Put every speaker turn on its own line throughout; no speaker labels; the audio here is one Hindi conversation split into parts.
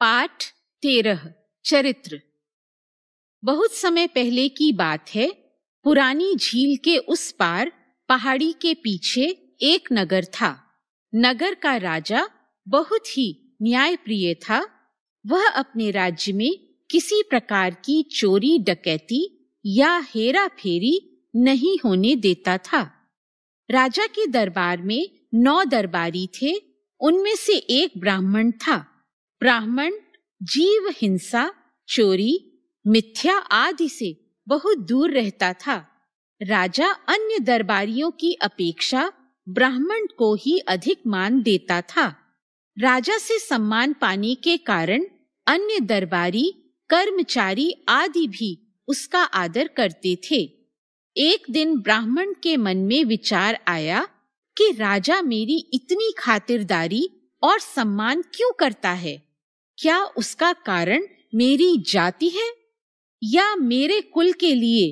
पाठ तेरह चरित्र बहुत समय पहले की बात है पुरानी झील के उस पार पहाड़ी के पीछे एक नगर था नगर का राजा बहुत ही न्यायप्रिय था वह अपने राज्य में किसी प्रकार की चोरी डकैती या हेरा फेरी नहीं होने देता था राजा के दरबार में नौ दरबारी थे उनमें से एक ब्राह्मण था ब्राह्मण जीव हिंसा चोरी मिथ्या आदि से बहुत दूर रहता था राजा अन्य दरबारियों की अपेक्षा ब्राह्मण को ही अधिक मान देता था राजा से सम्मान पाने के कारण अन्य दरबारी कर्मचारी आदि भी उसका आदर करते थे एक दिन ब्राह्मण के मन में विचार आया कि राजा मेरी इतनी खातिरदारी और सम्मान क्यों करता है क्या उसका कारण मेरी जाति है या मेरे कुल के लिए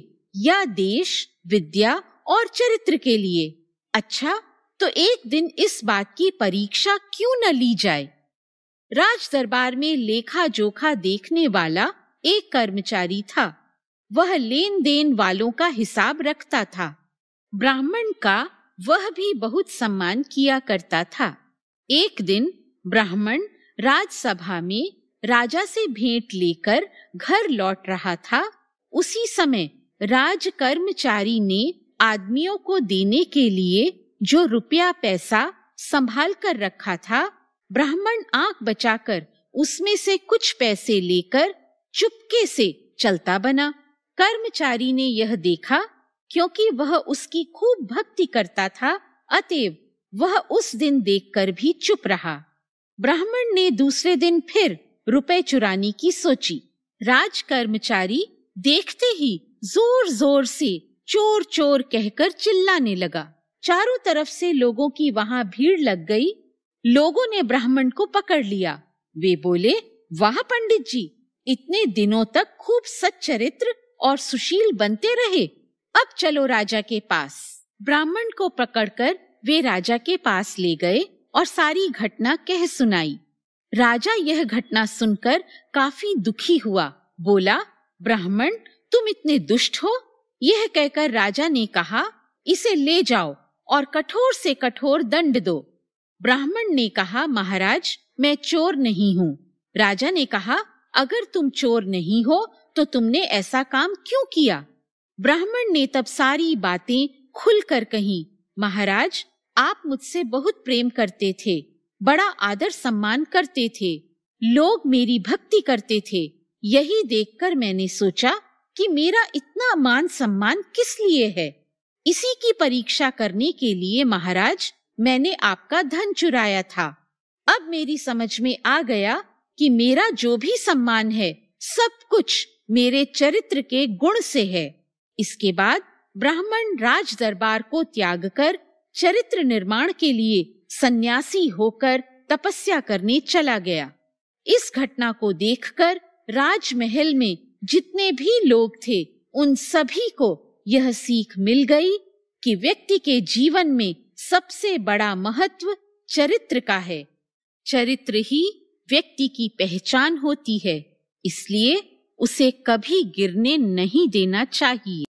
या देश विद्या और चरित्र के लिए अच्छा तो एक दिन इस बात की परीक्षा क्यों न ली जाए राज दरबार में लेखा जोखा देखने वाला एक कर्मचारी था वह लेन देन वालों का हिसाब रखता था ब्राह्मण का वह भी बहुत सम्मान किया करता था एक दिन ब्राह्मण राजसभा में राजा से भेंट लेकर घर लौट रहा था उसी समय राज कर्मचारी ने आदमियों को देने के लिए जो रुपया पैसा संभाल कर रखा था ब्राह्मण आंख बचाकर उसमें से कुछ पैसे लेकर चुपके से चलता बना कर्मचारी ने यह देखा क्योंकि वह उसकी खूब भक्ति करता था अतएव वह उस दिन देखकर भी चुप रहा ब्राह्मण ने दूसरे दिन फिर रुपए चुराने की सोची राज कर्मचारी देखते ही जोर जोर से चोर चोर कहकर चिल्लाने लगा चारों तरफ से लोगों की वहां भीड़ लग गई लोगों ने ब्राह्मण को पकड़ लिया वे बोले वाह पंडित जी इतने दिनों तक खूब सच्चरित्र और सुशील बनते रहे अब चलो राजा के पास ब्राह्मण को पकड़कर वे राजा के पास ले गए और सारी घटना कह सुनाई राजा यह घटना सुनकर काफी दुखी हुआ बोला ब्राह्मण तुम इतने दुष्ट हो यह कहकर राजा ने कहा इसे ले जाओ और कठोर से कठोर दंड दो ब्राह्मण ने कहा महाराज मैं चोर नहीं हूँ राजा ने कहा अगर तुम चोर नहीं हो तो तुमने ऐसा काम क्यों किया ब्राह्मण ने तब सारी बातें खुलकर कही महाराज आप मुझसे बहुत प्रेम करते थे बड़ा आदर सम्मान करते थे लोग मेरी भक्ति करते थे यही देखकर मैंने सोचा कि मेरा इतना मान सम्मान किस लिए है इसी की परीक्षा करने के लिए महाराज मैंने आपका धन चुराया था अब मेरी समझ में आ गया कि मेरा जो भी सम्मान है सब कुछ मेरे चरित्र के गुण से है इसके बाद ब्राह्मण राज दरबार को त्याग कर चरित्र निर्माण के लिए सन्यासी होकर तपस्या करने चला गया इस घटना को देखकर राजमहल में जितने भी लोग थे उन सभी को यह सीख मिल गई कि व्यक्ति के जीवन में सबसे बड़ा महत्व चरित्र का है चरित्र ही व्यक्ति की पहचान होती है इसलिए उसे कभी गिरने नहीं देना चाहिए